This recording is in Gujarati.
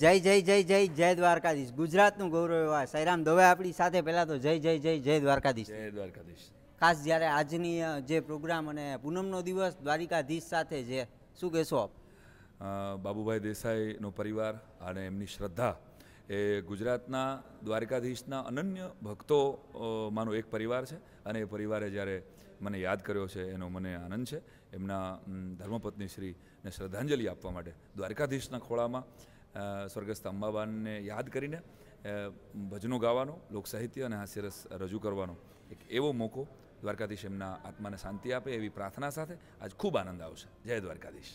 જય જય જય જય જય દ્વારકાધીશ ગુજરાતનું ગૌરવ એવા સૈરામ દવે આપણી સાથે પહેલાં તો જય જય જય જય દ્વારકાધીશ જય દ્વારકાધીશ ખાસ જ્યારે આજની જે પ્રોગ્રામ અને પૂનમનો દિવસ દ્વારિકાધીશ સાથે છે શું કહેશો આપ બાબુભાઈ દેસાઈનો પરિવાર અને એમની શ્રદ્ધા એ ગુજરાતના દ્વારકાધીશના અનન્ય ભક્તો ભક્તોમાંનો એક પરિવાર છે અને એ પરિવારે જ્યારે મને યાદ કર્યો છે એનો મને આનંદ છે એમના ધર્મપત્ની શ્રીને શ્રદ્ધાંજલિ આપવા માટે દ્વારકાધીશના ખોળામાં સ્વર્ગસ્થ અંબાબાનને યાદ કરીને ભજનો ગાવાનો લોકસાહિત્ય અને હાસ્યરસ રજૂ કરવાનો એક એવો મોકો દ્વારકાધીશ એમના આત્માને શાંતિ આપે એવી પ્રાર્થના સાથે આજ ખૂબ આનંદ આવશે જય દ્વારકાધીશ